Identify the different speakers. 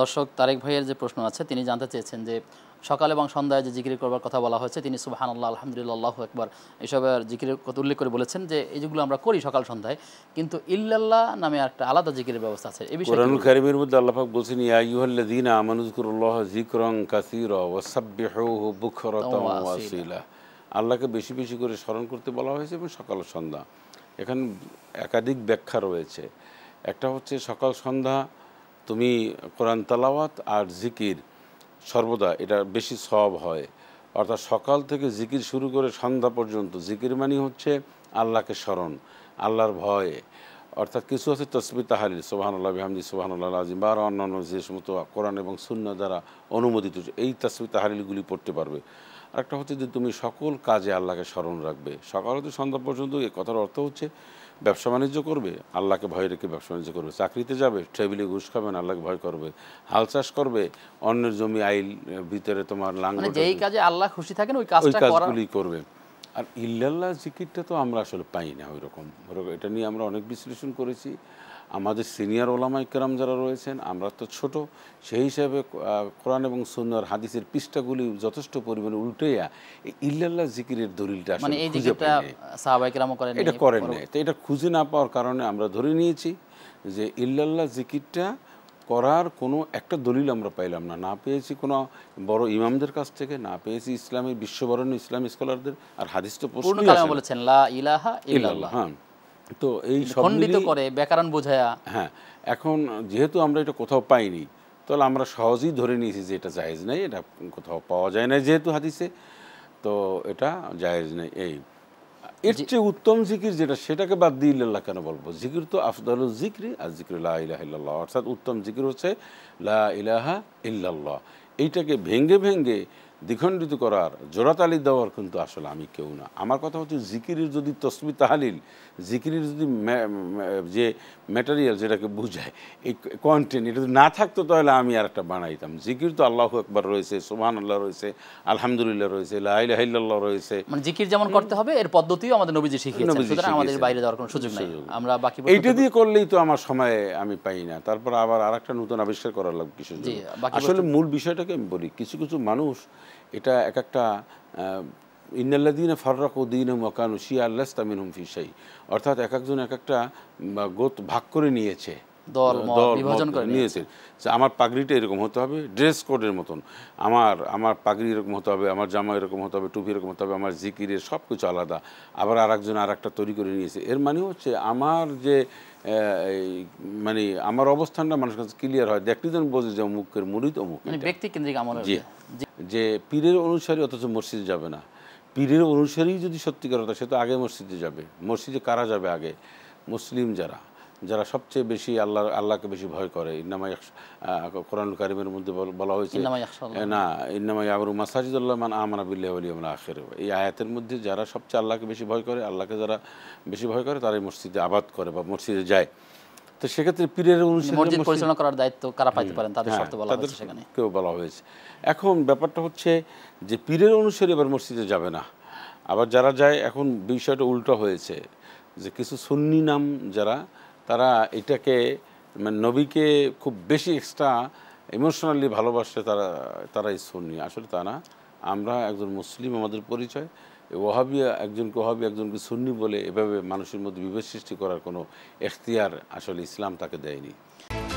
Speaker 1: দর্শক তারেক ভাইয়ের যে প্রশ্ন আছে তিনি জানতে চেয়েছেন যে সকালে এবং সন্ধ্যায় যে জিকির করবার কথা বলা হয়েছে তিনি আল্লাহ আলহামদুলিল্লাহ একবার এসবের জিকির কথা উল্লেখ করে বলেছেন যে এই যেগুলো আমরা করি সকাল সন্ধ্যায় কিন্তু ইল্লাল্লাহ নামে একটা আলাদা জিকিরের ব্যবস্থা আছে এই বিষয়ে কারিমের
Speaker 2: মধ্যে আল্লাহ পাক বলছেন ইয়া আল্লাহকে বেশি বেশি করে স্মরণ করতে বলা হয়েছে এবং সকাল সন্ধ্যা এখানে একাধিক ব্যাখ্যা রয়েছে একটা হচ্ছে সকাল সন্ধ্যা তুমি কোরআন তালাওয়াত আর জিকির সর্বদা এটা বেশি সব হয় অর্থাৎ সকাল থেকে জিকির শুরু করে সন্ধ্যা পর্যন্ত জিকির মানি হচ্ছে আল্লাহকে স্মরণ আল্লাহর ভয়ে অর্থাৎ কিছু আছে তসবি তাহারির সোহানুল্লাহ বিহামদি সোহানুল্লাহ আজিম বা অন্যান্য যে সমস্ত কোরআন এবং সুন্না দ্বারা অনুমোদিত এই তসবি তাহারিলগুলি পড়তে পারবে আরেকটা হচ্ছে যে তুমি সকল কাজে আল্লাহকে স্মরণ রাখবে সকাল হতে সন্ধ্যা পর্যন্ত এ কথার অর্থ হচ্ছে ব্যবসা বাণিজ্য করবে আল্লাহকে ভয় রেখে ব্যবসা বাণিজ্য করবে চাকরিতে যাবে ট্রেবিলে ঘুষ খাবেন আল্লাহকে ভয় করবে হাল চাষ করবে অন্যের জমি আইল ভিতরে তোমার লাঙ্গল মানে যেই
Speaker 1: কাজে আল্লাহ খুশি থাকেন ওই কাজগুলি
Speaker 2: করবে আর ইল্লাল্লাহ জিকিরটা তো আমরা আসলে পাই না ওই রকম এটা নিয়ে আমরা অনেক বিশ্লেষণ করেছি আমাদের সিনিয়র ইকরাম যারা রয়েছেন আমরা তো ছোট সেই হিসাবে কোরআন এবং সুন্দর হাদিসের পৃষ্ঠাগুলি যথেষ্ট পরিমাণে উল্টেয়া ইল্লাল্লাহ জিকিরের দলিলটা মানে করেন এটা করেন তো এটা খুঁজে না পাওয়ার কারণে আমরা ধরে নিয়েছি যে ইল্লাল্লাহ জিকিরটা করার কোনো একটা দলিল আমরা পাইলাম না না পেয়েছি কোনো বড় ইমামদের কাছ থেকে না পেয়েছি ইসলামী বিশ্ববরণ্য ইসলাম স্কলারদের আর হাদিস তো প্রশ্ন বলেছেন ইলাহা হ্যাঁ তো এই মানে খণ্ডিত করে
Speaker 1: ব্যাকরণ বোঝায়া
Speaker 2: হ্যাঁ এখন যেহেতু আমরা এটা কোথাও পাইনি তাহলে আমরা সহজেই ধরে নিয়েছি যে এটা জায়েজ নাই এটা কোথাও পাওয়া যায় না যেহেতু হাদিসে তো এটা জায়েজ নেই এই এর চেয়ে উত্তম জিকির যেটা সেটাকে বাদ দিয়ে ইল্লাহ কেন বলবো জিকির তো আফদাল জিক্রি আর জিকির লাহ ইল্লাহ অর্থাৎ উত্তম জিকির হচ্ছে লা ইলাহা ইল্লাল্লাহ এইটাকে ভেঙ্গে ভেঙ্গে দ্বিখণ্ডিত করার জোড়াতালি দেওয়ার কিন্তু আসলে আমি কেউ না আমার কথা হচ্ছে জিকিরির যদি তসমি তাহালিল জিকিরির যদি যে ম্যাটেরিয়াল যেটাকে বুঝায় এই কন্টেন্ট এটা যদি না থাকতো তাহলে আমি আর একটা বানাইতাম জিকির তো আল্লাহ একবার রয়েছে সুবহান আল্লাহ রয়েছে আলহামদুলিল্লাহ রয়েছে লাহিল্লাহ রয়েছে
Speaker 1: মানে জিকির যেমন করতে হবে এর পদ্ধতিও আমাদের নবীজি শিখিয়েছেন আমাদের বাইরে যাওয়ার কোনো সুযোগ নেই আমরা বাকি এইটা
Speaker 2: দিয়ে করলেই তো আমার সময় আমি পাই না তারপর আবার আরেকটা নতুন আবিষ্কার করার লাগবে কিছু আসলে মূল বিষয়টা থেকে আমি বলি কিছু কিছু মানুষ এটা এক একটা ইন্নাল্লাদিন ফাররাকুদ্দিন মকানু শিয়া আল্লাহ তামিন হুমফিসাই অর্থাৎ এক একজন এক একটা গোত ভাগ করে নিয়েছে দল বিভাজন করে যে আমার পাগড়িটা এরকম হতে হবে ড্রেস কোডের মতন আমার আমার পাগড়ি এরকম হতে হবে আমার জামা এরকম হতে হবে টুপি এরকম হতে হবে আমার জিকির সব কিছু আলাদা আবার আর একজন আর একটা তৈরি করে নিয়েছে এর মানে হচ্ছে আমার যে মানে আমার অবস্থানটা মানুষের কাছে ক্লিয়ার হয় দেখতে যেন বোঝে যে অমুকের মুরিদ অমুক মানে ব্যক্তি কেন্দ্রিক আমল যে পীরের অনুসারী অথচ মসজিদ যাবে না পীরের অনুসারী যদি সত্যিকার হতো সে তো আগে মসজিদে যাবে মসজিদে কারা যাবে আগে মুসলিম যারা যারা সবচেয়ে বেশি আল্লাহ আল্লাহকে বেশি ভয় করে ইন্নামা কোরআন কারিমের মধ্যে বলা হয়েছে না ইন্নামা আবরু মাসাজিদুল্লাহমান মান আমানা বিল্লাহ আলী আমরা আখের এই আয়াতের মধ্যে যারা সবচেয়ে আল্লাহকে বেশি ভয় করে আল্লাহকে যারা বেশি ভয় করে তারাই মসজিদে আবাদ করে বা মসজিদে যায় তো সেক্ষেত্রে পীরের অনুষ্ঠান পরিচালনা করার দায়িত্ব কারা পাইতে পারেন তাদের হ্যাঁ, শর্ত বলা হয়েছে সেখানে কেউ বলা হয়েছে এখন ব্যাপারটা হচ্ছে যে পীরের অনুসারে এবার মসজিদে যাবে না আবার যারা যায় এখন বিষয়টা উল্টো হয়েছে যে কিছু সুন্নি নাম যারা তারা এটাকে মানে নবীকে খুব বেশি এক্সট্রা ইমোশনালি ভালোবাসে তারা তারা এই সুন্নি আসলে তা না আমরা একজন মুসলিম আমাদের পরিচয় ওহাবি একজনকে ওহাবি একজনকে সুন্নি বলে এভাবে মানুষের মধ্যে বিভেদ সৃষ্টি করার কোনো এখতিয়ার আসলে ইসলাম তাকে দেয়নি